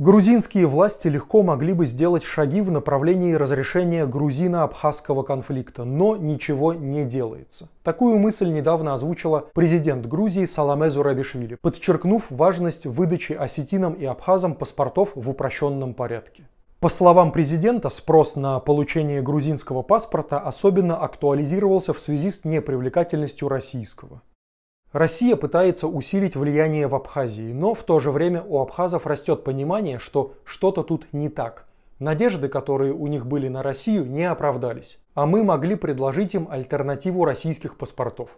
Грузинские власти легко могли бы сделать шаги в направлении разрешения грузино-абхазского конфликта, но ничего не делается. Такую мысль недавно озвучила президент Грузии Саламе Рабишвили, подчеркнув важность выдачи осетинам и абхазам паспортов в упрощенном порядке. По словам президента, спрос на получение грузинского паспорта особенно актуализировался в связи с непривлекательностью российского. Россия пытается усилить влияние в Абхазии, но в то же время у абхазов растет понимание, что что-то тут не так. Надежды, которые у них были на Россию, не оправдались, а мы могли предложить им альтернативу российских паспортов.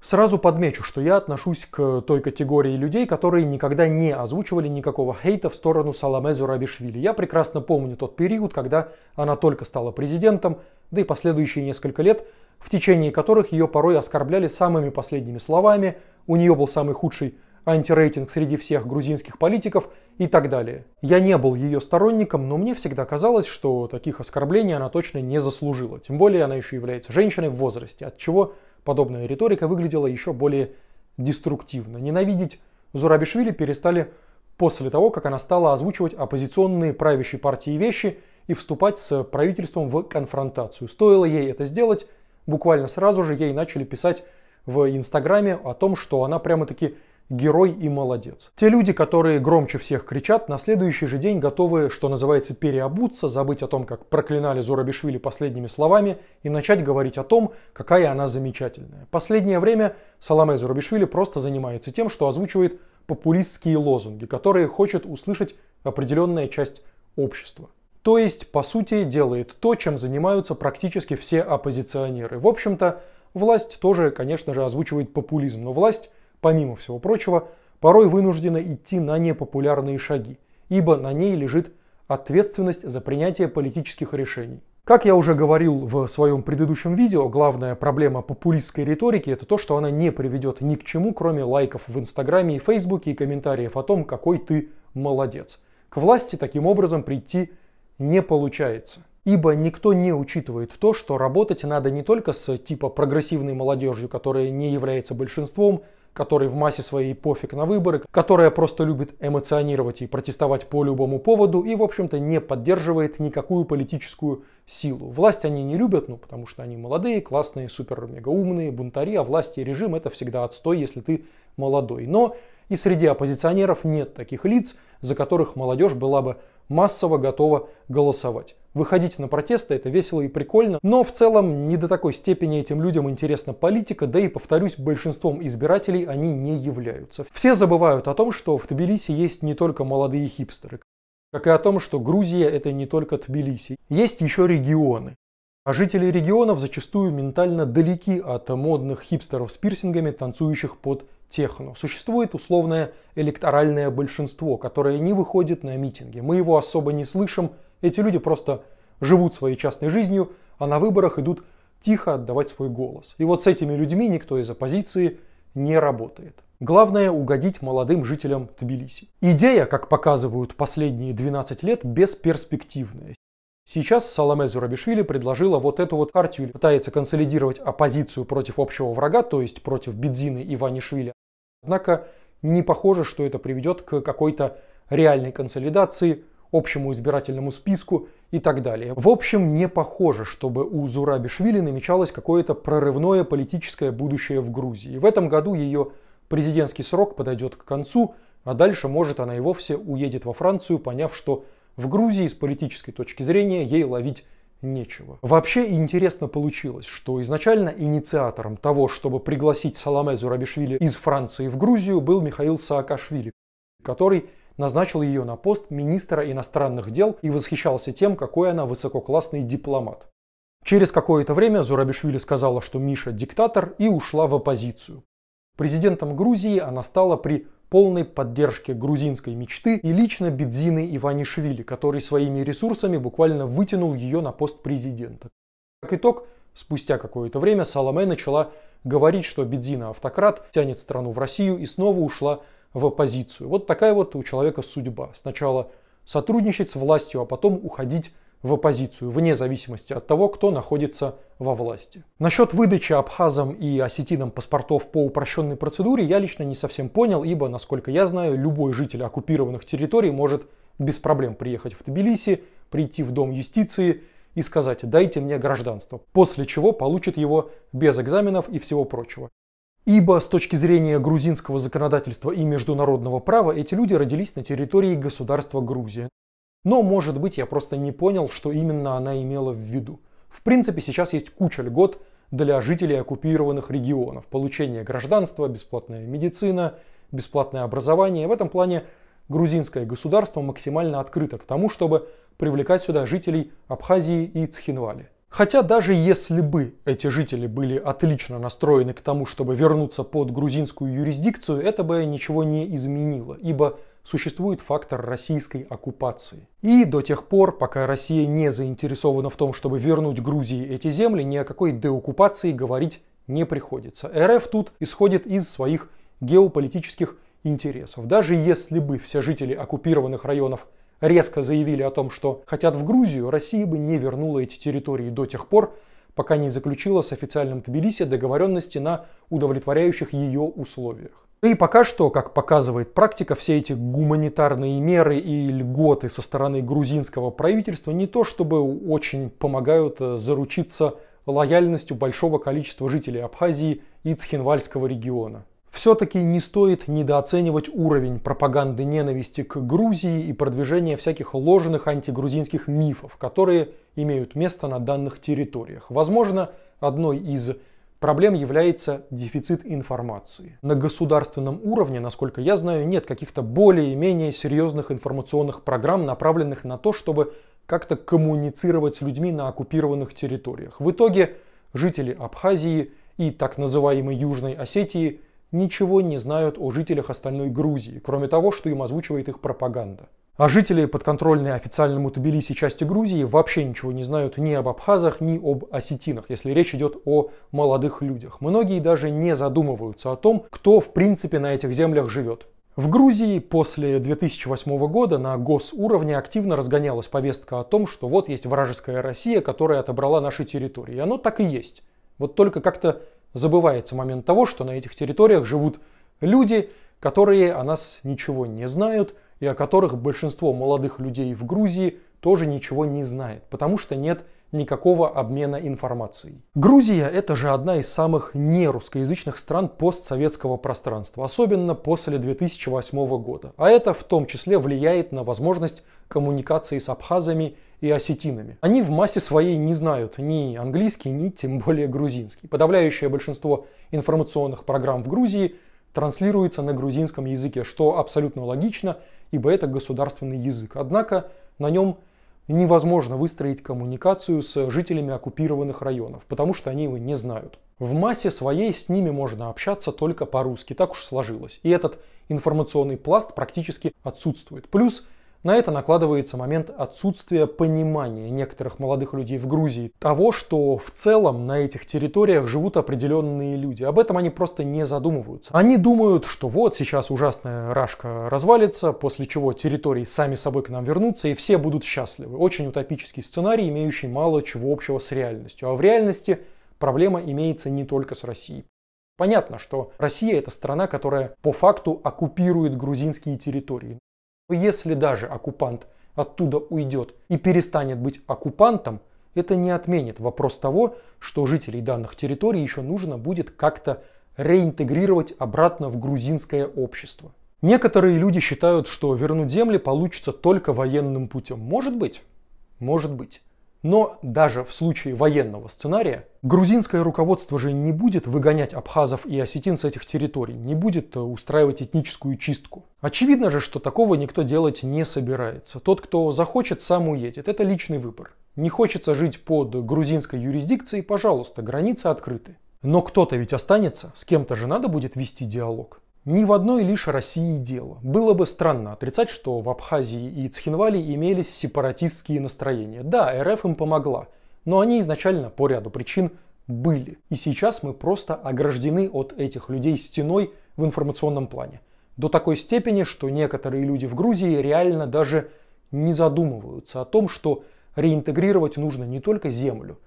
Сразу подмечу, что я отношусь к той категории людей, которые никогда не озвучивали никакого хейта в сторону Саламе Рабишвили. Я прекрасно помню тот период, когда она только стала президентом, да и последующие несколько лет – в течение которых ее порой оскорбляли самыми последними словами, у нее был самый худший антирейтинг среди всех грузинских политиков и так далее. Я не был ее сторонником, но мне всегда казалось, что таких оскорблений она точно не заслужила. Тем более она еще является женщиной в возрасте, от чего подобная риторика выглядела еще более деструктивно. Ненавидеть Зурабишвили перестали после того, как она стала озвучивать оппозиционные правящей партии вещи и вступать с правительством в конфронтацию. Стоило ей это сделать, буквально сразу же ей начали писать в Инстаграме о том, что она прямо-таки герой и молодец. Те люди, которые громче всех кричат, на следующий же день готовы, что называется, переобуться, забыть о том, как проклинали Зурабишвили последними словами и начать говорить о том, какая она замечательная. Последнее время Саламе Зурабишвили просто занимается тем, что озвучивает популистские лозунги, которые хочет услышать определенная часть общества. То есть, по сути, делает то, чем занимаются практически все оппозиционеры. В общем-то, власть тоже, конечно же, озвучивает популизм, но власть, помимо всего прочего, порой вынуждена идти на непопулярные шаги, ибо на ней лежит ответственность за принятие политических решений. Как я уже говорил в своем предыдущем видео, главная проблема популистской риторики это то, что она не приведет ни к чему, кроме лайков в Инстаграме и Фейсбуке и комментариев о том, какой ты молодец. К власти таким образом прийти не получается. Ибо никто не учитывает то, что работать надо не только с типа прогрессивной молодежью, которая не является большинством, которой в массе своей пофиг на выборы, которая просто любит эмоционировать и протестовать по любому поводу и, в общем-то, не поддерживает никакую политическую силу. Власть они не любят, ну, потому что они молодые, классные, супер-мега-умные, бунтари, а власть и режим это всегда отстой, если ты молодой. Но и среди оппозиционеров нет таких лиц, за которых молодежь была бы массово готова голосовать. Выходите на протесты, это весело и прикольно, но в целом не до такой степени этим людям интересна политика, да и, повторюсь, большинством избирателей они не являются. Все забывают о том, что в Тбилиси есть не только молодые хипстеры, как и о том, что Грузия это не только Тбилиси. Есть еще регионы. А жители регионов зачастую ментально далеки от модных хипстеров с пирсингами, танцующих под техно. Существует условное электоральное большинство, которое не выходит на митинги. Мы его особо не слышим. Эти люди просто живут своей частной жизнью, а на выборах идут тихо отдавать свой голос. И вот с этими людьми никто из оппозиции не работает. Главное – угодить молодым жителям Тбилиси. Идея, как показывают последние 12 лет, бесперспективная. Сейчас Саламе Зурабишвили предложила вот эту вот хартию. Пытается консолидировать оппозицию против общего врага, то есть против Бедзины и Ванишвили. Однако не похоже, что это приведет к какой-то реальной консолидации, общему избирательному списку и так далее. В общем, не похоже, чтобы у Зурабишвили намечалось какое-то прорывное политическое будущее в Грузии. В этом году ее президентский срок подойдет к концу, а дальше, может, она и вовсе уедет во Францию, поняв, что в Грузии с политической точки зрения ей ловить нечего. Вообще интересно получилось, что изначально инициатором того, чтобы пригласить Саламе Зурабишвили из Франции в Грузию, был Михаил Саакашвили, который назначил ее на пост министра иностранных дел и восхищался тем, какой она высококлассный дипломат. Через какое-то время Зурабишвили сказала, что Миша диктатор и ушла в оппозицию. Президентом Грузии она стала при полной поддержке грузинской мечты и лично Бедзины Иванишвили, который своими ресурсами буквально вытянул ее на пост президента. Как итог, спустя какое-то время Саламе начала говорить, что Бедзина автократ тянет страну в Россию и снова ушла в оппозицию. Вот такая вот у человека судьба. Сначала сотрудничать с властью, а потом уходить в оппозицию, вне зависимости от того, кто находится во власти. Насчет выдачи абхазам и осетинам паспортов по упрощенной процедуре я лично не совсем понял, ибо, насколько я знаю, любой житель оккупированных территорий может без проблем приехать в Тбилиси, прийти в Дом юстиции и сказать «дайте мне гражданство», после чего получит его без экзаменов и всего прочего. Ибо с точки зрения грузинского законодательства и международного права эти люди родились на территории государства Грузия. Но, может быть, я просто не понял, что именно она имела в виду. В принципе, сейчас есть куча льгот для жителей оккупированных регионов. Получение гражданства, бесплатная медицина, бесплатное образование. В этом плане грузинское государство максимально открыто к тому, чтобы привлекать сюда жителей Абхазии и Цхинвали. Хотя даже если бы эти жители были отлично настроены к тому, чтобы вернуться под грузинскую юрисдикцию, это бы ничего не изменило, ибо существует фактор российской оккупации. И до тех пор, пока Россия не заинтересована в том, чтобы вернуть Грузии эти земли, ни о какой деоккупации говорить не приходится. РФ тут исходит из своих геополитических интересов. Даже если бы все жители оккупированных районов – резко заявили о том, что хотят в Грузию, Россия бы не вернула эти территории до тех пор, пока не заключила с официальным Тбилиси договоренности на удовлетворяющих ее условиях. И пока что, как показывает практика, все эти гуманитарные меры и льготы со стороны грузинского правительства не то чтобы очень помогают э, заручиться лояльностью большого количества жителей Абхазии и Цхинвальского региона. Все-таки не стоит недооценивать уровень пропаганды ненависти к Грузии и продвижения всяких ложных антигрузинских мифов, которые имеют место на данных территориях. Возможно, одной из проблем является дефицит информации. На государственном уровне, насколько я знаю, нет каких-то более-менее серьезных информационных программ, направленных на то, чтобы как-то коммуницировать с людьми на оккупированных территориях. В итоге жители Абхазии и так называемой Южной Осетии – ничего не знают о жителях остальной Грузии, кроме того, что им озвучивает их пропаганда. А жители подконтрольной официальному Тбилиси части Грузии вообще ничего не знают ни об абхазах, ни об осетинах, если речь идет о молодых людях. Многие даже не задумываются о том, кто в принципе на этих землях живет. В Грузии после 2008 года на госуровне активно разгонялась повестка о том, что вот есть вражеская Россия, которая отобрала наши территории. И оно так и есть. Вот только как-то забывается момент того, что на этих территориях живут люди, которые о нас ничего не знают и о которых большинство молодых людей в Грузии тоже ничего не знает, потому что нет никакого обмена информацией. Грузия – это же одна из самых нерусскоязычных стран постсоветского пространства, особенно после 2008 года. А это в том числе влияет на возможность коммуникации с абхазами и осетинами. Они в массе своей не знают ни английский, ни тем более грузинский. Подавляющее большинство информационных программ в Грузии транслируется на грузинском языке, что абсолютно логично, ибо это государственный язык. Однако на нем невозможно выстроить коммуникацию с жителями оккупированных районов, потому что они его не знают. В массе своей с ними можно общаться только по-русски, так уж сложилось. И этот информационный пласт практически отсутствует. Плюс на это накладывается момент отсутствия понимания некоторых молодых людей в Грузии того, что в целом на этих территориях живут определенные люди. Об этом они просто не задумываются. Они думают, что вот сейчас ужасная рашка развалится, после чего территории сами собой к нам вернутся и все будут счастливы. Очень утопический сценарий, имеющий мало чего общего с реальностью. А в реальности проблема имеется не только с Россией. Понятно, что Россия это страна, которая по факту оккупирует грузинские территории. Но если даже оккупант оттуда уйдет и перестанет быть оккупантом, это не отменит вопрос того, что жителей данных территорий еще нужно будет как-то реинтегрировать обратно в грузинское общество. Некоторые люди считают, что вернуть земли получится только военным путем. Может быть, может быть. Но даже в случае военного сценария грузинское руководство же не будет выгонять абхазов и осетин с этих территорий, не будет э, устраивать этническую чистку. Очевидно же, что такого никто делать не собирается. Тот, кто захочет, сам уедет. Это личный выбор. Не хочется жить под грузинской юрисдикцией, пожалуйста, границы открыты. Но кто-то ведь останется, с кем-то же надо будет вести диалог. Ни в одной лишь России дело. Было бы странно отрицать, что в Абхазии и Цхинвали имелись сепаратистские настроения. Да, РФ им помогла, но они изначально по ряду причин были. И сейчас мы просто ограждены от этих людей стеной в информационном плане. До такой степени, что некоторые люди в Грузии реально даже не задумываются о том, что реинтегрировать нужно не только землю,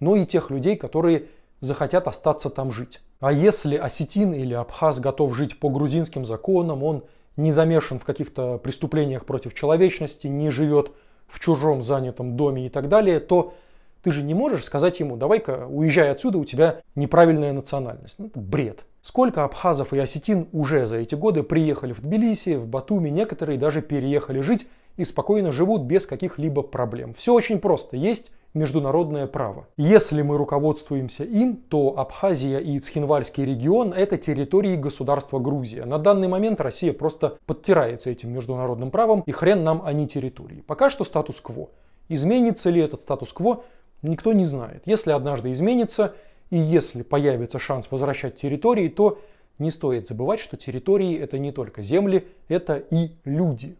но и тех людей, которые захотят остаться там жить. А если осетин или абхаз готов жить по грузинским законам, он не замешан в каких-то преступлениях против человечности, не живет в чужом занятом доме и так далее, то ты же не можешь сказать ему, давай-ка уезжай отсюда, у тебя неправильная национальность. Ну, это бред. Сколько абхазов и осетин уже за эти годы приехали в Тбилиси, в Батуми, некоторые даже переехали жить и спокойно живут без каких-либо проблем. Все очень просто. Есть международное право. Если мы руководствуемся им, то Абхазия и Цхинвальский регион – это территории государства Грузия. На данный момент Россия просто подтирается этим международным правом, и хрен нам они территории. Пока что статус-кво. Изменится ли этот статус-кво, никто не знает. Если однажды изменится, и если появится шанс возвращать территории, то не стоит забывать, что территории – это не только земли, это и люди.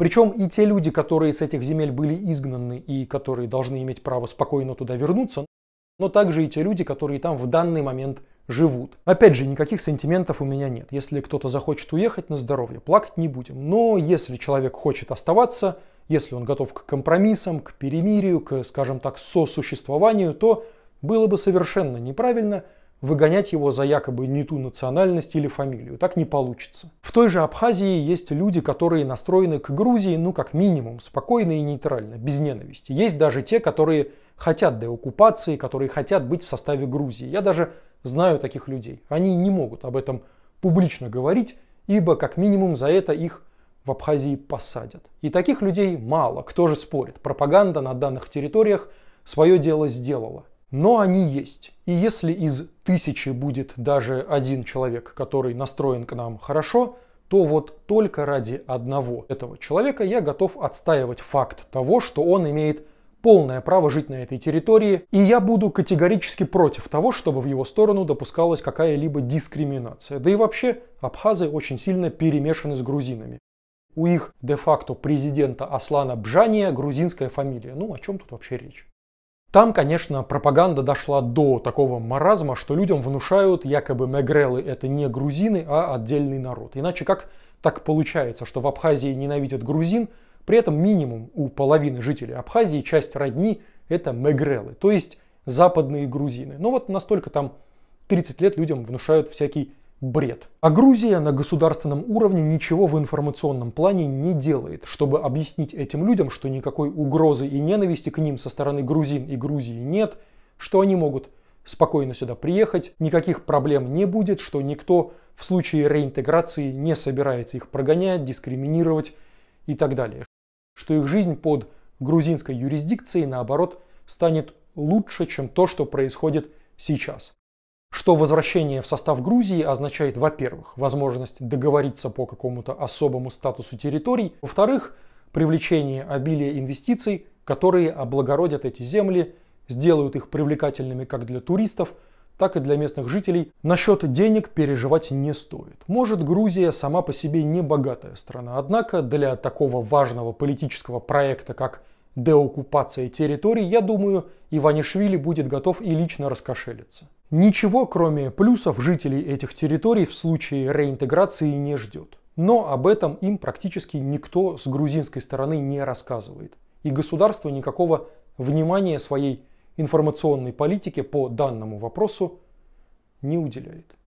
Причем и те люди, которые с этих земель были изгнаны и которые должны иметь право спокойно туда вернуться, но также и те люди, которые там в данный момент живут. Опять же, никаких сантиментов у меня нет. Если кто-то захочет уехать на здоровье, плакать не будем. Но если человек хочет оставаться, если он готов к компромиссам, к перемирию, к, скажем так, сосуществованию, то было бы совершенно неправильно – выгонять его за якобы не ту национальность или фамилию. Так не получится. В той же Абхазии есть люди, которые настроены к Грузии, ну как минимум, спокойно и нейтрально, без ненависти. Есть даже те, которые хотят деоккупации, которые хотят быть в составе Грузии. Я даже знаю таких людей. Они не могут об этом публично говорить, ибо как минимум за это их в Абхазии посадят. И таких людей мало, кто же спорит. Пропаганда на данных территориях свое дело сделала но они есть. И если из тысячи будет даже один человек, который настроен к нам хорошо, то вот только ради одного этого человека я готов отстаивать факт того, что он имеет полное право жить на этой территории, и я буду категорически против того, чтобы в его сторону допускалась какая-либо дискриминация. Да и вообще, абхазы очень сильно перемешаны с грузинами. У их де-факто президента Аслана Бжания грузинская фамилия. Ну, о чем тут вообще речь? Там, конечно, пропаганда дошла до такого маразма, что людям внушают, якобы мегрелы это не грузины, а отдельный народ. Иначе как так получается, что в Абхазии ненавидят грузин, при этом минимум у половины жителей Абхазии часть родни это мегрелы, то есть западные грузины. Но ну вот настолько там 30 лет людям внушают всякий бред. А Грузия на государственном уровне ничего в информационном плане не делает, чтобы объяснить этим людям, что никакой угрозы и ненависти к ним со стороны грузин и Грузии нет, что они могут спокойно сюда приехать, никаких проблем не будет, что никто в случае реинтеграции не собирается их прогонять, дискриминировать и так далее. Что их жизнь под грузинской юрисдикцией, наоборот, станет лучше, чем то, что происходит сейчас. Что возвращение в состав Грузии означает, во-первых, возможность договориться по какому-то особому статусу территорий, во-вторых, привлечение обилия инвестиций, которые облагородят эти земли, сделают их привлекательными как для туристов, так и для местных жителей. Насчет денег переживать не стоит. Может, Грузия сама по себе не богатая страна, однако для такого важного политического проекта, как деоккупация территорий, я думаю, Иванишвили будет готов и лично раскошелиться. Ничего, кроме плюсов, жителей этих территорий в случае реинтеграции не ждет. Но об этом им практически никто с грузинской стороны не рассказывает. И государство никакого внимания своей информационной политике по данному вопросу не уделяет.